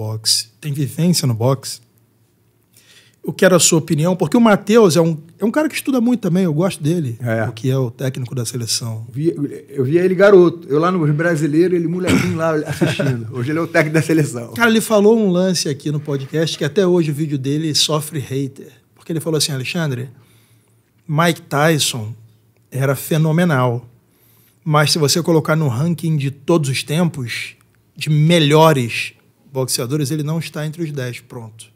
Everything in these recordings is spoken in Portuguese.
boxe, tem vivência no boxe. Eu quero a sua opinião, porque o Matheus é um, é um cara que estuda muito também, eu gosto dele, é. o que é o técnico da seleção. Vi, eu via ele garoto, eu lá no brasileiro, ele molequinho lá assistindo. Hoje ele é o técnico da seleção. Cara, ele falou um lance aqui no podcast que até hoje o vídeo dele sofre hater. Porque ele falou assim: Alexandre, Mike Tyson era fenomenal. Mas se você colocar no ranking de todos os tempos, de melhores boxeadores, ele não está entre os 10, pronto.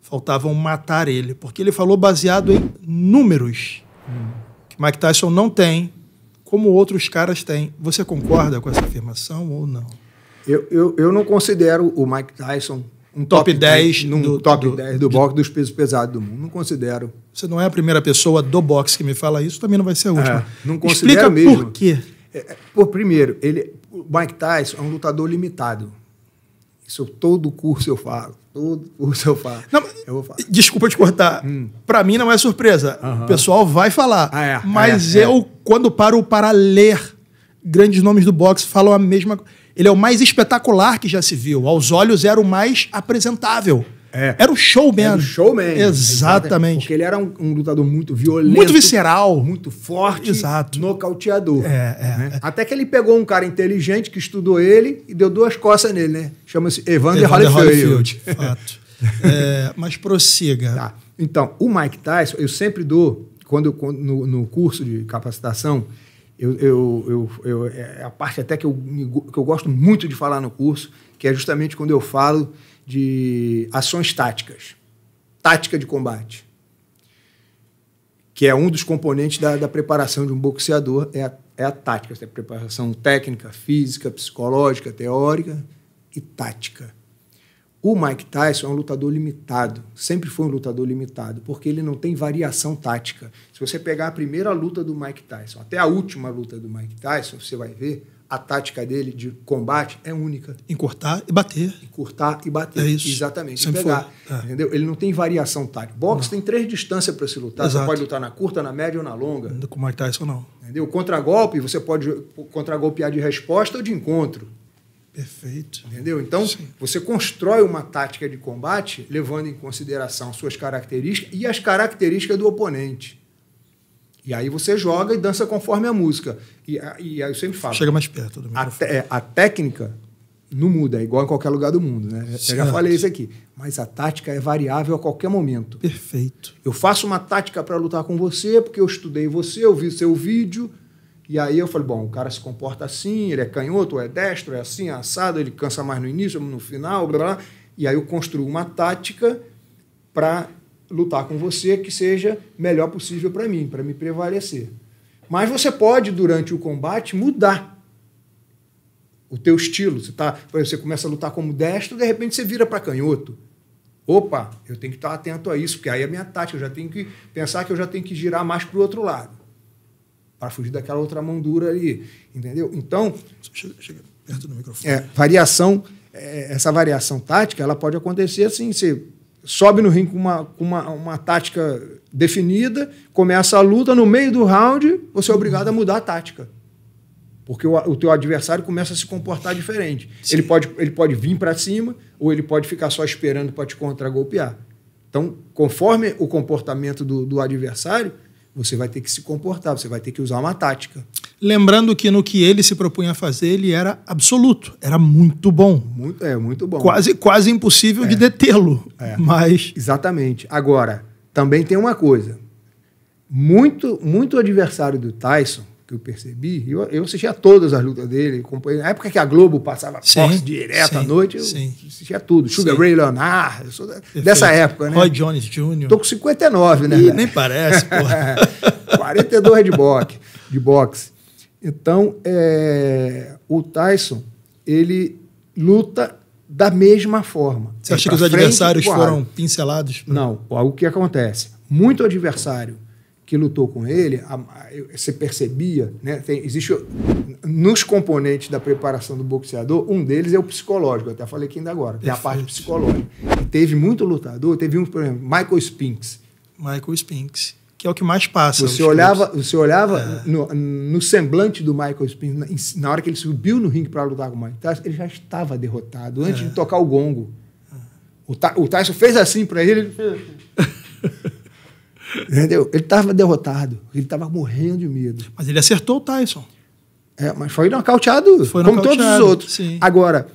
Faltavam matar ele, porque ele falou baseado em números hum. que Mike Tyson não tem, como outros caras têm. Você concorda com essa afirmação ou não? Eu, eu, eu não considero o Mike Tyson um top, top 10 num do, top do, 10 do de, boxe dos pesos pesados do mundo. Não considero. Você não é a primeira pessoa do boxe que me fala isso, também não vai ser a última. É, não considero Explica mesmo. por quê? É, é, por primeiro, ele, o Mike Tyson é um lutador limitado. Isso todo curso eu falo. Todo curso eu falo. Não, eu vou falar. Desculpa te cortar. Hum. Para mim não é surpresa. O pessoal vai falar. Ah, é, mas é, é. eu, é. quando paro para ler grandes nomes do boxe, falam a mesma coisa. Ele é o mais espetacular que já se viu. Aos olhos era o mais apresentável. É. Era o showman. Era o showman. Exatamente. Porque ele era um, um, lutador muito violento. Muito visceral. Muito forte. Exato. Nocauteador. É, é, né? é, Até que ele pegou um cara inteligente que estudou ele e deu duas costas nele, né? Chama-se Evander, Evander Holyfield. Holyfield. Fato. é, mas prossiga. Tá. Então, o Mike Tyson, eu sempre dou, quando, quando no, no curso de capacitação, eu, eu, eu, eu, é a parte até que eu, que eu gosto muito de falar no curso, que é justamente quando eu falo de ações táticas, tática de combate, que é um dos componentes da, da preparação de um boxeador, é a, é a tática, é a preparação técnica, física, psicológica, teórica e tática. O Mike Tyson é um lutador limitado, sempre foi um lutador limitado, porque ele não tem variação tática. Se você pegar a primeira luta do Mike Tyson até a última luta do Mike Tyson, você vai ver a tática dele de combate é única. Encurtar e bater. Encurtar e bater. É isso. Exatamente. Sempre e pegar. É. Entendeu? Ele não tem variação tática. Boxe tem três distâncias para se lutar. Exato. Você pode lutar na curta, na média ou na longa. Não é com Mike Tyson, não. Entendeu? Contra-golpe, você pode contra-golpear de resposta ou de encontro. Perfeito. Entendeu? Então, Sim. você constrói uma tática de combate levando em consideração suas características e as características do oponente. E aí você joga e dança conforme a música. E, e aí eu sempre falo. Chega mais perto do a, te, é, a técnica não muda, é igual em qualquer lugar do mundo, né? Certo. Eu já falei isso aqui. Mas a tática é variável a qualquer momento. Perfeito. Eu faço uma tática para lutar com você, porque eu estudei você, eu vi seu vídeo. E aí eu falei, bom, o cara se comporta assim, ele é canhoto, é destro, é assim, é assado, ele cansa mais no início, no final, blá, blá. E aí eu construo uma tática para lutar com você que seja melhor possível para mim, para me prevalecer. Mas você pode, durante o combate, mudar o teu estilo. Você, tá, você começa a lutar como destro, de repente você vira para canhoto. Opa, eu tenho que estar atento a isso, porque aí é a minha tática, eu já tenho que pensar que eu já tenho que girar mais para o outro lado, para fugir daquela outra mão dura ali, entendeu? Então, chega, chega perto do microfone. É, variação, é, essa variação tática, ela pode acontecer assim, você sobe no ringue com uma, com uma, uma tática definida, começa a luta, no meio do round, você é obrigado a mudar a tática. Porque o, o teu adversário começa a se comportar diferente. Ele pode, ele pode vir para cima ou ele pode ficar só esperando para te contra-golpear. Então, conforme o comportamento do, do adversário, você vai ter que se comportar, você vai ter que usar uma tática. Lembrando que no que ele se propunha a fazer, ele era absoluto, era muito bom. Muito, é, muito bom. Quase, quase impossível é. de detê-lo. É. Mas. Exatamente. Agora, também tem uma coisa. Muito, muito adversário do Tyson que eu percebi, eu, eu assistia todas as lutas dele, acompanhei. na época que a Globo passava Fox direto sim, à noite, eu sim. assistia tudo. Sugar sim. Ray Leonard, eu sou da, dessa época, né? Roy Jones Jr. Tô com 59, né? Ih, nem parece, porra. 42 de boxe. De boxe. Então, é, o Tyson, ele luta da mesma forma. Você é acha que os adversários foram pincelados? Não, o que acontece? Muito adversário que lutou com ele, a, a, você percebia, né? Tem, existe nos componentes da preparação do boxeador, um deles é o psicológico. Eu até falei aqui ainda agora, tem Perfeito. a parte psicológica. E teve muito lutador, teve um, por exemplo, Michael Spinks. Michael Spinks, que é o que mais passa. Você olhava, clubes. você olhava é. no, no, semblante do Michael Spinks, na hora que ele subiu no ringue para lutar com o Mike Tyson, ele já estava derrotado antes é. de tocar o gongo. O, o Tyson fez assim para ele, ele fez assim. Entendeu? Ele estava derrotado, ele estava morrendo de medo. Mas ele acertou o Tyson. É, mas foi nocauteado, foi como todos os outros. Sim. Agora,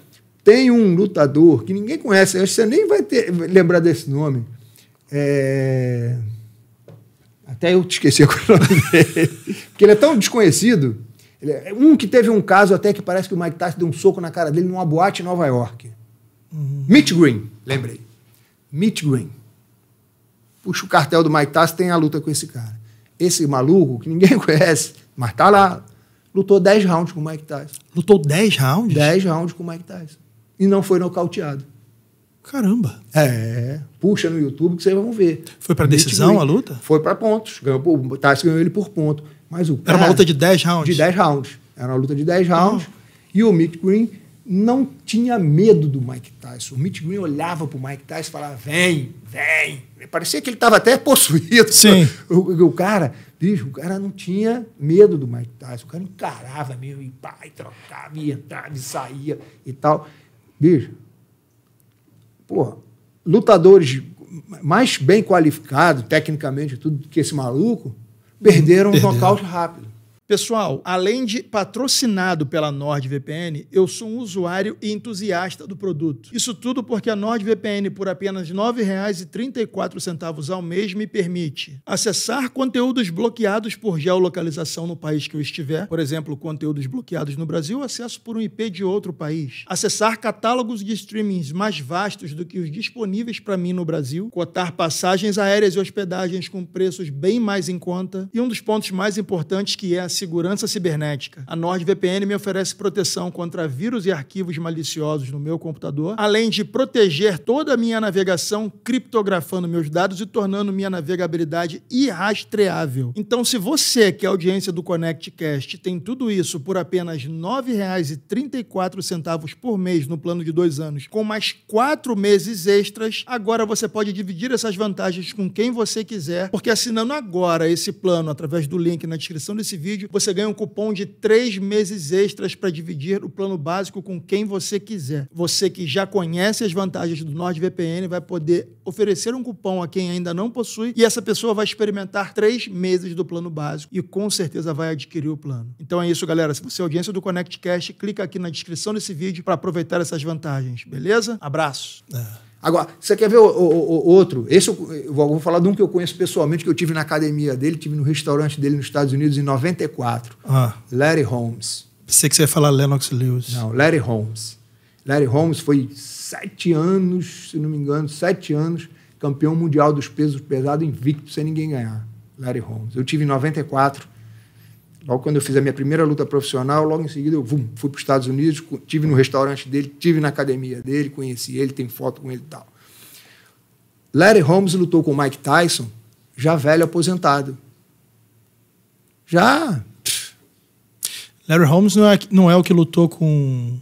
tem um lutador que ninguém conhece, acho que você nem vai ter, lembrar desse nome. É... Até eu te esqueci qual o nome dele. Porque ele é tão desconhecido. É... Um que teve um caso até que parece que o Mike Tyson deu um soco na cara dele numa boate em Nova York. Uhum. Mitch Green, lembrei. Mitch Green puxa o cartel do Mike Tyson, tem a luta com esse cara. Esse maluco, que ninguém conhece, mas tá lá, lutou 10 rounds com o Mike Tyson. Lutou 10 rounds? 10 rounds com o Mike Tyson. E não foi nocauteado. Caramba. É, puxa no YouTube que vocês vão ver. Foi para decisão a luta? Foi para pontos. Ganhou, o Tyson ganhou ele por ponto. Mas o cara, Era uma luta de 10 rounds? De 10 rounds. Era uma luta de 10 rounds. Oh. E o Mick Green não tinha medo do Mike Tyson. O Mitch Green olhava para o Mike Tyson e falava: vem, vem. Parecia que ele estava até possuído. Sim. O, o, cara, bicho, o cara não tinha medo do Mike Tyson. O cara encarava mesmo, e pá, e trocava, e entrava, e saía e tal. Bicho, porra, lutadores mais bem qualificados, tecnicamente, tudo que esse maluco, perderam, perderam. um nocaute rápido. Pessoal, além de patrocinado pela NordVPN, eu sou um usuário e entusiasta do produto. Isso tudo porque a NordVPN, por apenas R$ 9,34 ao mês, me permite acessar conteúdos bloqueados por geolocalização no país que eu estiver, por exemplo, conteúdos bloqueados no Brasil, acesso por um IP de outro país, acessar catálogos de streamings mais vastos do que os disponíveis para mim no Brasil, cotar passagens aéreas e hospedagens com preços bem mais em conta, e um dos pontos mais importantes que é a segurança cibernética. A NordVPN me oferece proteção contra vírus e arquivos maliciosos no meu computador, além de proteger toda a minha navegação, criptografando meus dados e tornando minha navegabilidade irrastreável. Então, se você, que é audiência do ConnectCast, tem tudo isso por apenas R$ 9,34 por mês no plano de dois anos, com mais quatro meses extras, agora você pode dividir essas vantagens com quem você quiser, porque assinando agora esse plano através do link na descrição desse vídeo, você ganha um cupom de três meses extras para dividir o plano básico com quem você quiser. Você que já conhece as vantagens do NordVPN vai poder oferecer um cupom a quem ainda não possui e essa pessoa vai experimentar três meses do plano básico e com certeza vai adquirir o plano. Então é isso, galera. Se você é audiência do ConnectCast, clica aqui na descrição desse vídeo para aproveitar essas vantagens, beleza? Abraço. É. Agora, você quer ver o, o, o outro? Esse eu, eu, vou falar de um que eu conheço pessoalmente, que eu tive na academia dele, tive no restaurante dele nos Estados Unidos em 94. Ah. Larry Holmes. Pensei que você ia falar Lennox Lewis. Não, Larry Holmes. Larry Holmes foi sete anos, se não me engano, sete anos, campeão mundial dos pesos pesados invicto, sem ninguém ganhar. Larry Holmes. Eu tive em 94 Logo quando eu fiz a minha primeira luta profissional, logo em seguida eu vum, fui para os Estados Unidos, tive no restaurante dele, tive na academia dele, conheci ele, tem foto com ele e tal. Larry Holmes lutou com Mike Tyson, já velho aposentado. Já. Larry Holmes não é, não é o que lutou com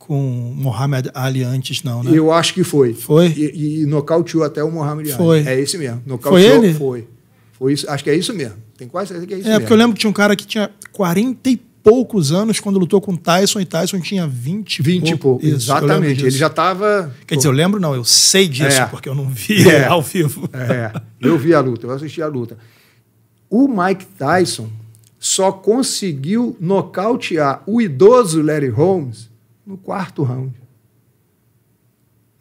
com Muhammad Ali antes, não, né? Eu acho que foi. Foi? E, e nocauteou até o Muhammad Ali. Foi. É esse mesmo. Nocauteou, foi ele? Foi. Foi isso, acho que é isso mesmo. Tem quase certeza que é isso é, mesmo. É, porque eu lembro que tinha um cara que tinha 40 e poucos anos quando lutou com Tyson e Tyson tinha 20 20 e pouco. Isso, Exatamente. Ele já estava. Quer dizer, eu lembro, não, eu sei disso, é. porque eu não vi é. ao vivo. É. Eu vi a luta, eu assisti a luta. O Mike Tyson só conseguiu nocautear o idoso Larry Holmes no quarto round.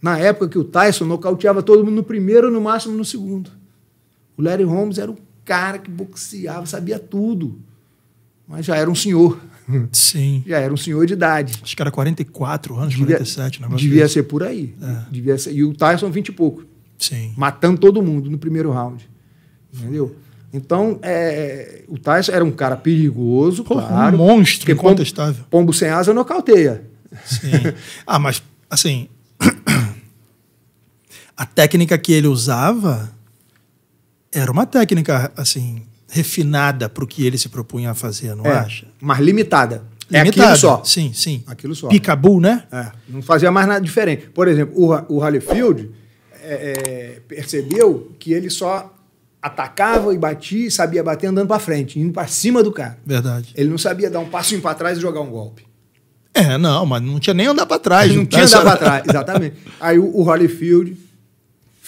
Na época que o Tyson nocauteava todo mundo no primeiro, no máximo no segundo. O Larry Holmes era o cara que boxeava, sabia tudo. Mas já era um senhor. Sim. Já era um senhor de idade. Acho que era 44 anos, devia, 47, negócio. Devia ser por aí. É. Devia ser, e o Tyson, 20 e pouco. Sim. Matando todo mundo no primeiro round. Entendeu? Então, é, o Tyson era um cara perigoso, Pô, claro. Um monstro incontestável. Pombo, pombo sem asa nocauteia. Sim. ah, mas, assim. a técnica que ele usava era uma técnica, assim, refinada para o que ele se propunha a fazer, não é, acha? Mas limitada. É aquilo só. Sim, sim. Aquilo só. Picabu, né? É. Não fazia mais nada diferente. Por exemplo, o, o é, é, percebeu que ele só atacava e batia e sabia bater andando para frente, indo para cima do cara. Verdade. Ele não sabia dar um passinho para trás e jogar um golpe. É, não, mas não tinha nem andar para trás. Não, não né? tinha andar para trás, exatamente. Aí o, o Holyfield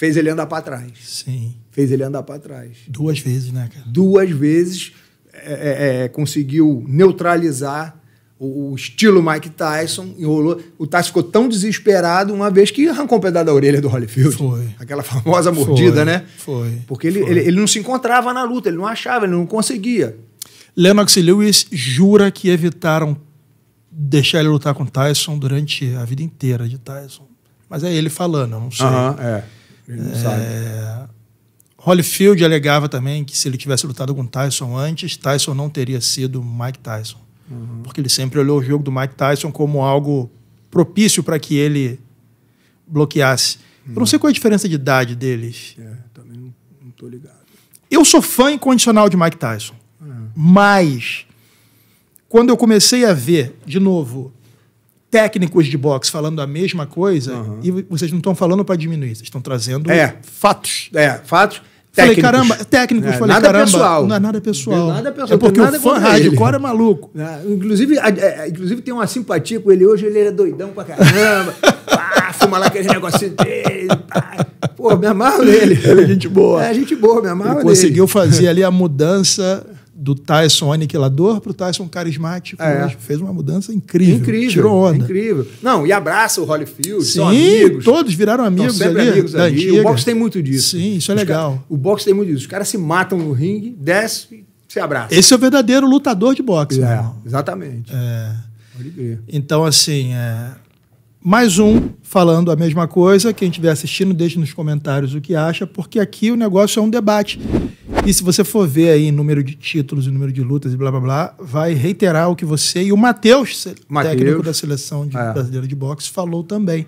fez ele andar para trás. Sim. Fez ele andar para trás. Duas vezes, né, cara? Duas vezes é, é, é conseguiu neutralizar o, o, estilo Mike Tyson, enrolou. O Tyson ficou tão desesperado uma vez que arrancou um pedaço da orelha do Holyfield. Foi. Aquela famosa mordida, foi, né? Foi. Porque ele, foi. Ele, ele não se encontrava na luta, ele não achava, ele não conseguia. Lennox Lewis jura que evitaram deixar ele lutar com Tyson durante a vida inteira de Tyson. Mas é ele falando, eu não sei. Uh -huh, é. Ele não é... sabe. Holyfield alegava também que se ele tivesse lutado com Tyson antes, Tyson não teria sido Mike Tyson. Uhum. Porque ele sempre olhou o jogo do Mike Tyson como algo propício para que ele bloqueasse. Uhum. Eu não sei qual é a diferença de idade deles. É, também não estou ligado. Eu sou fã incondicional de Mike Tyson. Uhum. Mas, quando eu comecei a ver, de novo, técnicos de boxe falando a mesma coisa uhum. e vocês não estão falando para diminuir, vocês estão trazendo é. fatos. É, fatos. Técnicos. Falei, caramba, é técnicos, é, falei, nada caramba, pessoal. não é nada pessoal. Não é nada pessoal. É porque o fã hardcore é maluco. É, inclusive, é, inclusive, tem uma simpatia com ele. Hoje ele era doidão pra caramba. pá, fuma lá aquele negocinho dele. Pá. Pô, me amarro nele. Ele é gente boa. É, gente boa, me amarro ele nele. conseguiu fazer ali a mudança do Tyson aniquilador para o Tyson carismático. É. Fez uma mudança incrível. Incrível. Tirou onda. Incrível. Não, e abraça o Holyfield, Sim, são amigos. todos viraram amigos sempre ali, amigos ali. O boxe tem muito disso. Sim, isso é Os legal. Cara, o boxe tem muito disso. Os caras se matam no ringue, desce e se abraça. Esse é o verdadeiro lutador de boxe. É, exatamente. É. Então, assim, é... mais um falando a mesma coisa. Quem estiver assistindo, deixe nos comentários o que acha, porque aqui o negócio é um debate. E se você for ver aí número de títulos e número de lutas e blá blá blá, vai reiterar o que você e o Matheus, técnico da seleção de, é. brasileira de boxe, falou também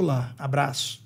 celular. Abraço.